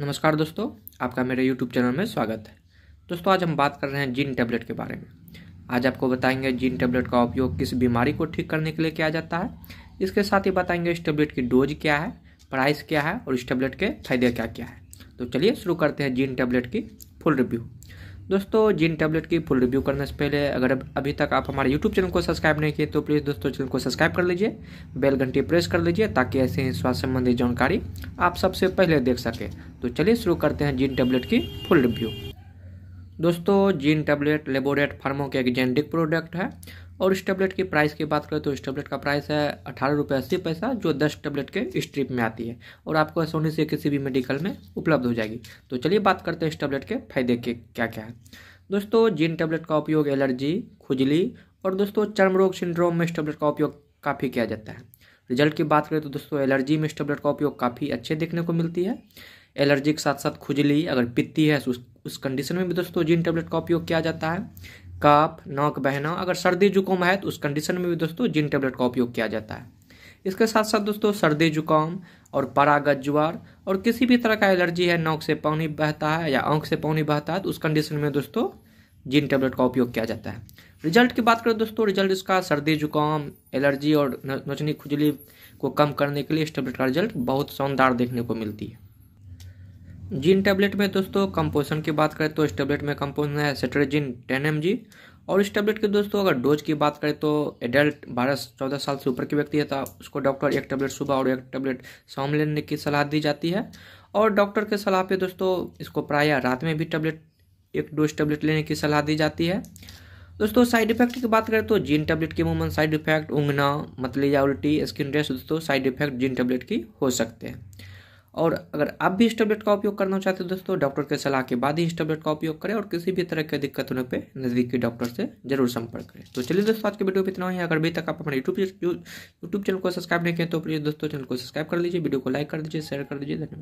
नमस्कार दोस्तों आपका मेरे YouTube चैनल में स्वागत है दोस्तों आज हम बात कर रहे हैं जीन टैबलेट के बारे में आज आपको बताएंगे जीन टैबलेट का उपयोग किस बीमारी को ठीक करने के लिए किया जाता है इसके साथ ही बताएंगे इस टैबलेट की डोज क्या है प्राइस क्या है और इस टैबलेट के फायदे क्या क्या है तो चलिए शुरू करते हैं जीन टैबलेट की फुल रिव्यू दोस्तों जिन टैबलेट की फुल रिव्यू करने से पहले अगर अभी तक आप हमारे यूट्यूब चैनल को सब्सक्राइब नहीं किए तो प्लीज़ दोस्तों चैनल को सब्सक्राइब कर लीजिए बेल घंटी प्रेस कर लीजिए ताकि ऐसे ही स्वास्थ्य संबंधी जानकारी आप सबसे पहले देख सकें तो चलिए शुरू करते हैं जिन टैबलेट की फुल रिव्यू दोस्तों जीन टैबलेट लेबोरेट फार्मो के एक जेनरिक प्रोडक्ट है और इस टैबलेट की प्राइस की बात करें तो इस टैबलेट का प्राइस है अठारह रुपये अस्सी पैसा जो दस टैबलेट के स्ट्रिप में आती है और आपको आसानी से किसी भी मेडिकल में उपलब्ध हो जाएगी तो चलिए बात करते हैं इस टैबलेट के फायदे के क्या क्या है दोस्तों जीन टैबलेट का उपयोग एलर्जी खुजली और दोस्तों चर्म रोग सिंड्रोम में इस टैबलेट का उपयोग काफ़ी किया जाता है रिजल्ट की बात करें तो दोस्तों एलर्जी में इस टैबलेट का उपयोग काफ़ी अच्छे देखने को मिलती है एलर्जी के साथ साथ खुजली अगर पित्ती है उस कंडीशन में भी दोस्तों जिन टेबलेट का उपयोग किया जाता है काप नाक बहना अगर सर्दी जुकाम है तो उस कंडीशन में भी दोस्तों जिन टेबलेट का उपयोग किया जाता है इसके साथ साथ दोस्तों सर्दी जुकाम और परागत ज्वार और किसी भी तरह का एलर्जी है नाक से पानी बहता है या आंख से पानी बहता है तो उस कंडीशन में दोस्तों जिन टेबलेट का उपयोग किया जाता है रिजल्ट की बात करें दोस्तों रिजल्ट इसका सर्दी जुकाम एलर्जी और नोचनी खुजली को कम करने के लिए इस टेबलेट का रिजल्ट बहुत शानदार देखने को मिलती है जिन टैबलेट में दोस्तों कंपोजन की बात करें तो इस टैबलेट में कंपोजन है सेट्रेजिन टेन एम और इस टैबलेट के दोस्तों अगर डोज की बात करें तो एडल्ट बारह चौदह साल से ऊपर के व्यक्ति है तो उसको डॉक्टर एक टैबलेट सुबह और एक टैबलेट शाम लेने की सलाह दी जाती है और डॉक्टर के सलाह पे दोस्तों इसको प्रायः रात में भी टैबलेट एक डोज टैबलेट लेने की सलाह दी जाती है दोस्तों साइड इफेक्ट की बात करें तो जीन टैबलेट के मूवमेंट साइड इफेक्ट उंगना मतली या उल्टी स्किन रेस दोस्तों साइड इफेक्ट जीन टैबलेट की हो सकते हैं और अगर आप भी इस टेबलेट का उपयोग करना चाहते हो दोस्तों डॉक्टर के सलाह के बाद ही इस टेबलेट का उपयोग करें और किसी भी तरह की दिक्कत होने पर नज़दीकी डॉक्टर से जरूर संपर्क करें तो चलिए दोस्तों आज के वीडियो में इतना ही अगर अभी तक आप अपने यूट्यूब यूट्यूब चैनल को सब्सक्राइब नहीं किया तो प्लीज़ दोस्तों चैनल को सब्सक्राइब कर लीजिए वीडियो को लाइक कर दीजिए शेयर कर दीजिए धन्यवाद